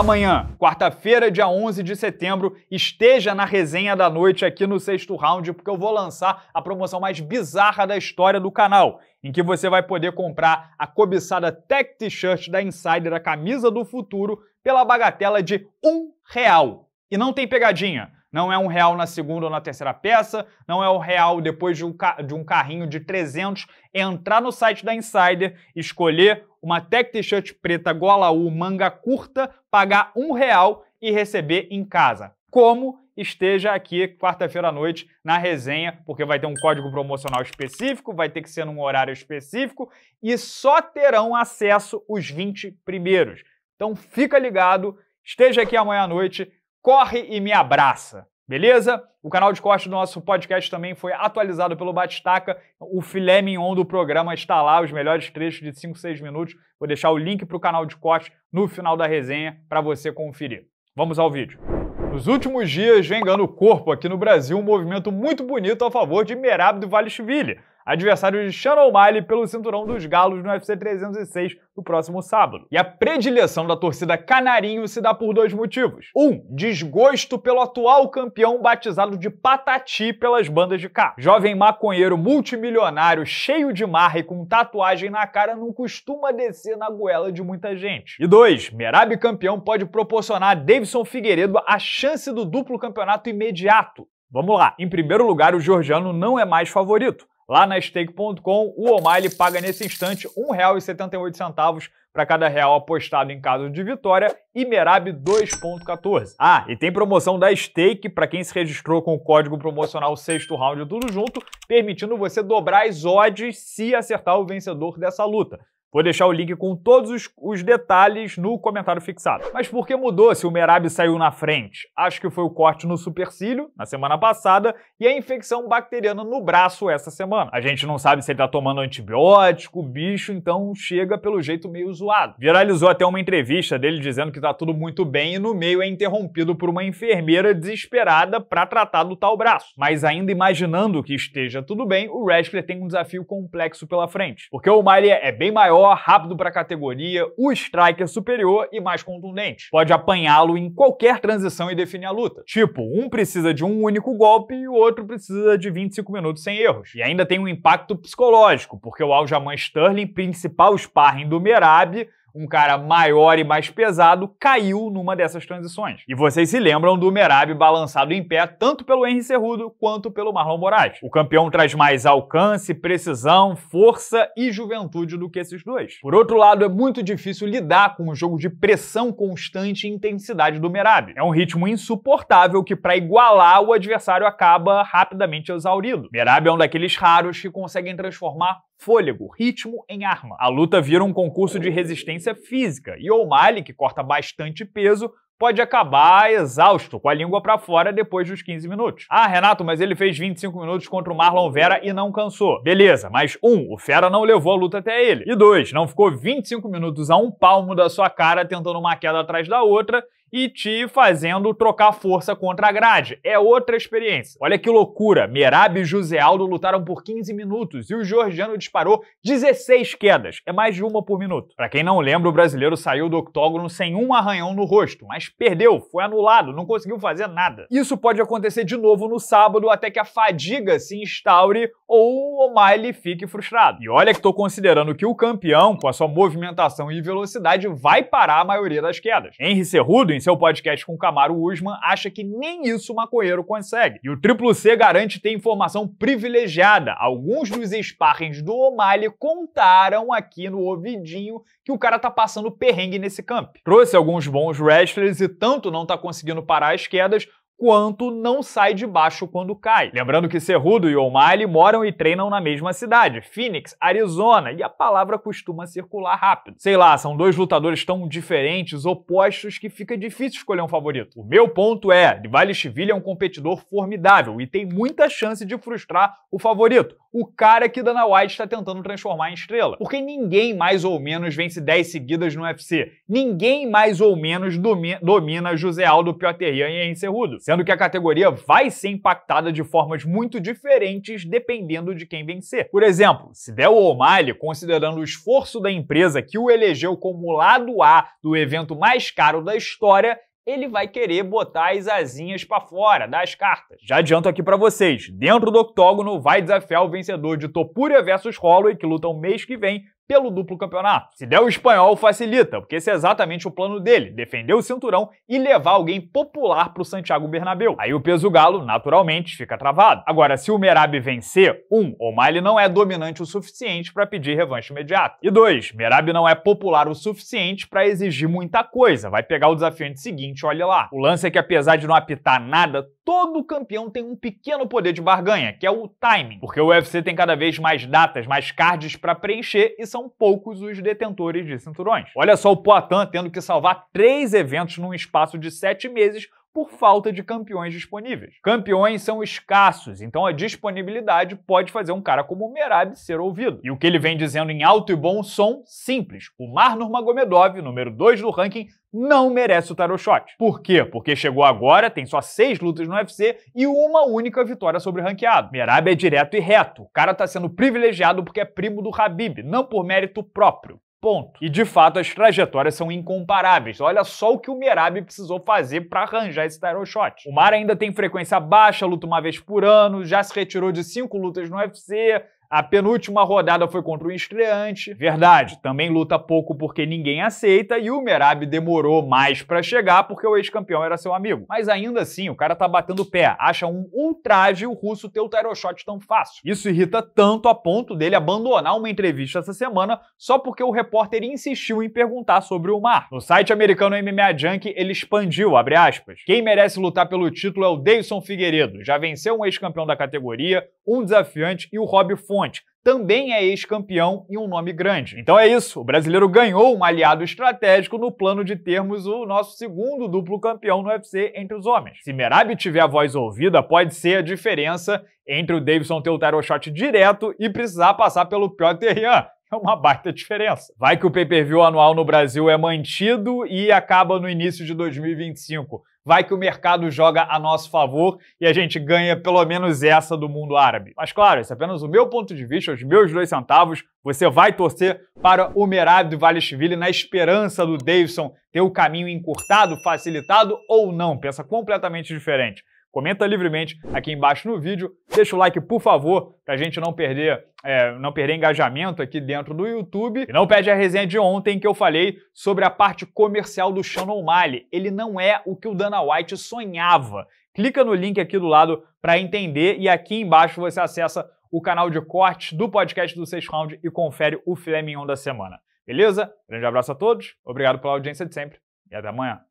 amanhã, quarta-feira, dia 11 de setembro, esteja na resenha da noite aqui no sexto round, porque eu vou lançar a promoção mais bizarra da história do canal, em que você vai poder comprar a cobiçada Tech T-shirt da Insider, a camisa do futuro, pela bagatela de um real. E não tem pegadinha. Não é um real na segunda ou na terceira peça, não é um real depois de um, de um carrinho de 300 entrar no site da Insider, escolher uma tech t-shirt preta gola U manga curta, pagar um real e receber em casa. Como esteja aqui quarta-feira à noite na resenha, porque vai ter um código promocional específico, vai ter que ser num horário específico e só terão acesso os 20 primeiros. Então fica ligado, esteja aqui amanhã à noite corre e me abraça. Beleza? O canal de corte do nosso podcast também foi atualizado pelo Batistaca. O filé mignon do programa está lá, os melhores trechos de 5, 6 minutos. Vou deixar o link para o canal de corte no final da resenha para você conferir. Vamos ao vídeo. Nos últimos dias vem ganhando corpo aqui no Brasil um movimento muito bonito a favor de Merab do Valishvili, adversário de Sean O'Malley pelo cinturão dos galos no UFC 306 no próximo sábado. E a predileção da torcida canarinho se dá por dois motivos. Um, desgosto pelo atual campeão batizado de Patati pelas bandas de cá. Jovem maconheiro multimilionário, cheio de marra e com tatuagem na cara não costuma descer na goela de muita gente. E dois, Merab campeão pode proporcionar a Davidson Figueiredo a chance do duplo campeonato imediato. Vamos lá. Em primeiro lugar, o georgiano não é mais favorito. Lá na stake.com, o Omai paga nesse instante R$ 1,78 para cada real apostado em caso de vitória e Merab 2.14. Ah, e tem promoção da Stake para quem se registrou com o código promocional sexto round tudo junto, permitindo você dobrar as odds se acertar o vencedor dessa luta. Vou deixar o link com todos os, os, detalhes no comentário fixado. Mas por que mudou se o Merab saiu na frente? Acho que foi o corte no supercílio, na semana passada, e a infecção bacteriana no braço essa semana. A gente não sabe se ele tá tomando antibiótico, bicho, então chega pelo jeito meio zoado. Viralizou até uma entrevista dele dizendo que tá tudo muito bem e no meio é interrompido por uma enfermeira desesperada para tratar do tal braço. Mas ainda imaginando que esteja tudo bem, o Wrestler tem um desafio complexo pela frente. Porque o Miley é bem maior maior, rápido para a categoria, o striker superior e mais contundente. Pode apanhá-lo em qualquer transição e definir a luta. Tipo, um precisa de um único golpe e o outro precisa de 25 minutos sem erros. E ainda tem um impacto psicológico, porque o Aljamain Sterling, principal sparring do Merab, um cara maior e mais pesado, caiu numa dessas transições. E vocês se lembram do Merab balançado em pé tanto pelo Henry Cerrudo quanto pelo Marlon Moraes. O campeão traz mais alcance, precisão, força e juventude do que esses dois. Por outro lado, é muito difícil lidar com um jogo de pressão constante e intensidade do Merab. É um ritmo insuportável que para igualar o adversário acaba rapidamente exaurido. Merab é um daqueles raros que conseguem transformar fôlego, ritmo em arma. A luta vira um concurso de resistência física e O'Malley, que corta bastante peso, pode acabar exausto, com a língua para fora depois dos 15 minutos. Ah, Renato, mas ele fez 25 minutos contra o Marlon Vera e não cansou. Beleza, mas um, o Fera não levou a luta até ele. E dois, não ficou 25 minutos a um palmo da sua cara tentando uma queda atrás da outra e te fazendo trocar força contra a grade. É outra experiência. Olha que loucura. Merab e José Aldo lutaram por 15 minutos e o georgiano disparou 16 quedas. É mais de uma por minuto. Para quem não lembra, o brasileiro saiu do octógono sem um arranhão no rosto, mas perdeu, foi anulado, não conseguiu fazer nada. Isso pode acontecer de novo no sábado até que a fadiga se instaure ou o O'Malley fique frustrado. E olha que estou considerando que o campeão, com a sua movimentação e velocidade, vai parar a maioria das quedas. Henry Cerrudo, seu podcast com Camaro Usman, acha que nem isso o maconheiro consegue. E o Triplo C garante ter informação privilegiada. Alguns dos sparrings do O'Malley contaram aqui no ouvidinho que o cara tá passando perrengue nesse campo. Trouxe alguns bons wrestlers e tanto não tá conseguindo parar as quedas, quanto não sai de baixo quando cai. Lembrando que Cerrudo e O'Malley moram e treinam na mesma cidade, Phoenix, Arizona, e a palavra costuma circular rápido. Sei lá, são dois lutadores tão diferentes, opostos, que fica difícil escolher um favorito. O meu ponto é, Divalishvili é um competidor formidável e tem muita chance de frustrar o favorito, o cara que Dana White está tentando transformar em estrela. Porque ninguém mais ou menos vence 10 seguidas no UFC. Ninguém mais ou menos domina José Aldo Piotryan e Henry Cerrudo sendo que a categoria vai ser impactada de formas muito diferentes dependendo de quem vencer. Por exemplo, se der o O'Malley, considerando o esforço da empresa que o elegeu como lado A do evento mais caro da história, ele vai querer botar as asinhas para fora das cartas. Já adianto aqui para vocês, dentro do octógono vai desafiar o vencedor de Topuria versus Holloway, que lutam mês que vem, pelo duplo campeonato. Se der o espanhol, facilita, porque esse é exatamente o plano dele: defender o cinturão e levar alguém popular para o Santiago Bernabéu. Aí o peso galo, naturalmente, fica travado. Agora, se o Merab vencer, um, ele não é dominante o suficiente para pedir revanche imediata. E dois, Merab não é popular o suficiente para exigir muita coisa. Vai pegar o desafiante seguinte, olha lá. O lance é que, apesar de não apitar nada, todo campeão tem um pequeno poder de barganha, que é o timing, porque o UFC tem cada vez mais datas, mais cards para preencher e são poucos os detentores de cinturões. Olha só o Poitin tendo que salvar três eventos num espaço de sete meses por falta de campeões disponíveis. Campeões são escassos, então a disponibilidade pode fazer um cara como o Merab ser ouvido. E o que ele vem dizendo em alto e bom som, simples. O Marnur Magomedov, número 2 do ranking, não merece o tarot shot. Por quê? Porque chegou agora, tem só seis lutas no UFC e uma única vitória sobre ranqueado. Merab é direto e reto. O cara tá sendo privilegiado porque é primo do Habib, não por mérito próprio. Ponto. E de fato as trajetórias são incomparáveis. Olha só o que o Merab precisou fazer para arranjar esse title shot. O Mar ainda tem frequência baixa, luta uma vez por ano, já se retirou de cinco lutas no UFC, a penúltima rodada foi contra o estreante. Verdade, também luta pouco porque ninguém aceita e o Merab demorou mais para chegar porque o ex-campeão era seu amigo. Mas ainda assim, o cara tá batendo o pé, acha um ultraje o russo ter o Tairoshot tão fácil. Isso irrita tanto a ponto dele abandonar uma entrevista essa semana só porque o repórter insistiu em perguntar sobre o mar. No site americano MMA Junk, ele expandiu, abre aspas, quem merece lutar pelo título é o Deison Figueiredo, já venceu um ex-campeão da categoria, um desafiante e o Rob Fon Ponte, também é ex-campeão e um nome grande. Então é isso, o brasileiro ganhou um aliado estratégico no plano de termos o nosso segundo duplo campeão no UFC entre os homens. Se Merab tiver a voz ouvida, pode ser a diferença entre o Davidson ter o title shot direto e precisar passar pelo Piotr Ian. é uma baita diferença. Vai que o pay-per-view anual no Brasil é mantido e acaba no início de 2025 vai que o mercado joga a nosso favor e a gente ganha pelo menos essa do mundo árabe. Mas claro, esse é apenas o meu ponto de vista, os meus dois centavos. Você vai torcer para o Merab do Valesville na esperança do Davidson ter o caminho encurtado, facilitado ou não? Pensa completamente diferente. Comenta livremente aqui embaixo no vídeo, deixa o like por favor, pra gente não perder, é, não perder engajamento aqui dentro do YouTube. E não perde a resenha de ontem que eu falei sobre a parte comercial do Shannon O'Malley. Ele não é o que o Dana White sonhava. Clica no link aqui do lado para entender e aqui embaixo você acessa o canal de corte do podcast do 6 Round e confere o filé mignon da semana. Beleza? Grande abraço a todos, obrigado pela audiência de sempre e até amanhã.